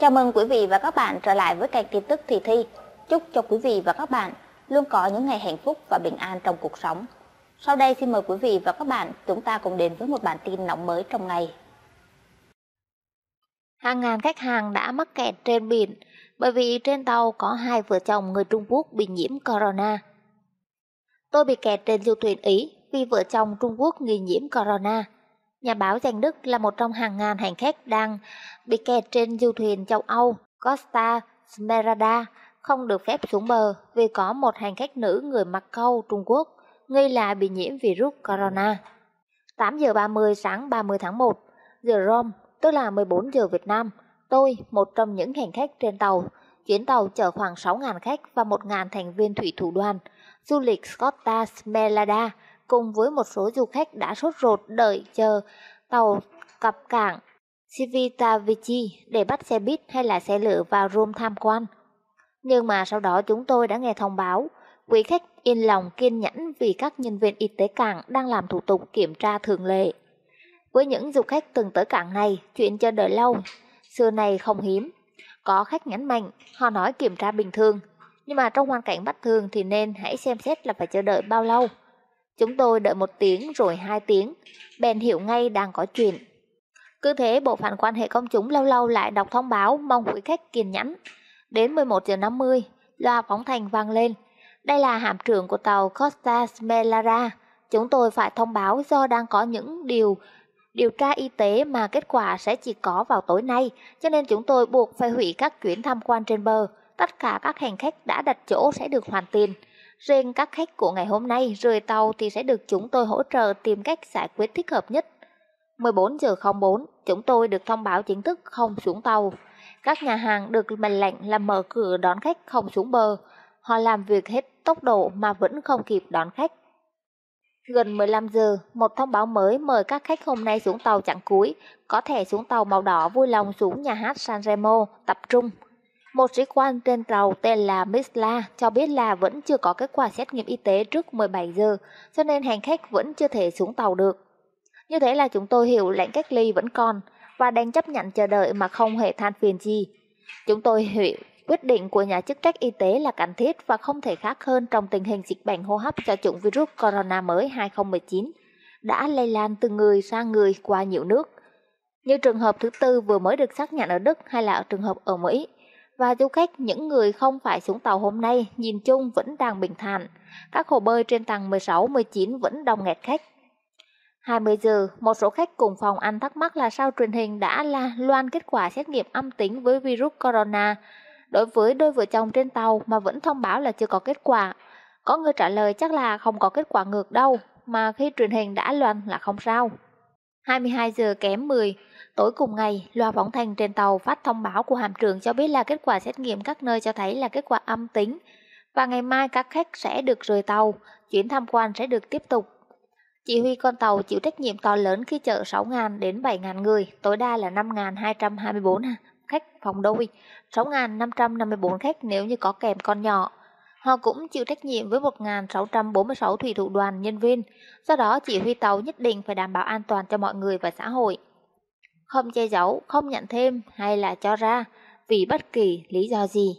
Chào mừng quý vị và các bạn trở lại với kênh tin tức Thị Thi. Chúc cho quý vị và các bạn luôn có những ngày hạnh phúc và bình an trong cuộc sống. Sau đây xin mời quý vị và các bạn chúng ta cùng đến với một bản tin nóng mới trong ngày. Hàng ngàn khách hàng đã mắc kẹt trên biển bởi vì trên tàu có hai vợ chồng người Trung Quốc bị nhiễm corona. Tôi bị kẹt trên du thuyền Ý vì vợ chồng Trung Quốc nghi nhiễm corona. Nhà báo danh Đức là một trong hàng ngàn hành khách đang bị kẹt trên du thuyền châu Âu Costa Smeralda không được phép xuống bờ vì có một hành khách nữ người Mặc Câu, Trung Quốc, nghi là bị nhiễm virus corona. 8 giờ 30 sáng 30 tháng 1, giờ Rome, tức là 14 giờ Việt Nam, tôi, một trong những hành khách trên tàu, chuyến tàu chở khoảng 6.000 khách và 1.000 thành viên thủy thủ đoàn, du lịch Scotta Smeralda cùng với một số du khách đã sốt ruột đợi chờ tàu cập cảng Civitavici để bắt xe buýt hay là xe lửa vào Rome tham quan. Nhưng mà sau đó chúng tôi đã nghe thông báo, quý khách yên lòng kiên nhẫn vì các nhân viên y tế cảng đang làm thủ tục kiểm tra thường lệ. Với những du khách từng tới cảng này, chuyện chờ đợi lâu, xưa này không hiếm. Có khách nhắn mạnh, họ nói kiểm tra bình thường, nhưng mà trong hoàn cảnh bất thường thì nên hãy xem xét là phải chờ đợi bao lâu. Chúng tôi đợi một tiếng rồi hai tiếng, bèn hiểu ngay đang có chuyện. Cứ thế bộ phận quan hệ công chúng lâu lâu lại đọc thông báo mong quý khách kiên nhẫn. Đến 11 giờ 50, loa phóng thanh vang lên. Đây là hạm trưởng của tàu Costa Smelara. Chúng tôi phải thông báo do đang có những điều điều tra y tế mà kết quả sẽ chỉ có vào tối nay, cho nên chúng tôi buộc phải hủy các chuyến tham quan trên bờ. Tất cả các hành khách đã đặt chỗ sẽ được hoàn tiền. Riêng các khách của ngày hôm nay rời tàu thì sẽ được chúng tôi hỗ trợ tìm cách giải quyết thích hợp nhất. 14 giờ 04, chúng tôi được thông báo chính thức không xuống tàu. Các nhà hàng được mệnh lệnh là mở cửa đón khách không xuống bờ. Họ làm việc hết tốc độ mà vẫn không kịp đón khách. Gần 15 giờ, một thông báo mới mời các khách hôm nay xuống tàu chặng cuối, có thể xuống tàu màu đỏ vui lòng xuống nhà hát San Remo, tập trung. Một sĩ quan trên tàu tên là Misla cho biết là vẫn chưa có kết quả xét nghiệm y tế trước 17 giờ, cho nên hành khách vẫn chưa thể xuống tàu được. Như thế là chúng tôi hiểu lệnh cách ly vẫn còn và đang chấp nhận chờ đợi mà không hề than phiền gì. Chúng tôi hiểu quyết định của nhà chức trách y tế là cần thiết và không thể khác hơn trong tình hình dịch bệnh hô hấp do chủng virus corona mới 2019 đã lây lan từ người sang người qua nhiều nước. Như trường hợp thứ tư vừa mới được xác nhận ở Đức hay là trường hợp ở Mỹ, và du khách những người không phải xuống tàu hôm nay nhìn chung vẫn đang bình thản. Các hồ bơi trên tầng 16-19 vẫn đông nghẹt khách. 20 giờ, một số khách cùng phòng ăn thắc mắc là sao truyền hình đã là loan kết quả xét nghiệm âm tính với virus corona đối với đôi vợ chồng trên tàu mà vẫn thông báo là chưa có kết quả. Có người trả lời chắc là không có kết quả ngược đâu, mà khi truyền hình đã loan là không sao. 22 giờ kém 10, tối cùng ngày, loa phóng thanh trên tàu phát thông báo của hàm trưởng cho biết là kết quả xét nghiệm các nơi cho thấy là kết quả âm tính và ngày mai các khách sẽ được rời tàu, chuyến tham quan sẽ được tiếp tục. Chỉ huy con tàu chịu trách nhiệm to lớn khi chở 6.000 đến 7.000 người, tối đa là 5.224 khách phòng đôi, 6.554 khách nếu như có kèm con nhỏ. Họ cũng chịu trách nhiệm với 1.646 thủy thủ đoàn nhân viên, do đó chỉ huy tàu nhất định phải đảm bảo an toàn cho mọi người và xã hội. Không che giấu, không nhận thêm hay là cho ra, vì bất kỳ lý do gì.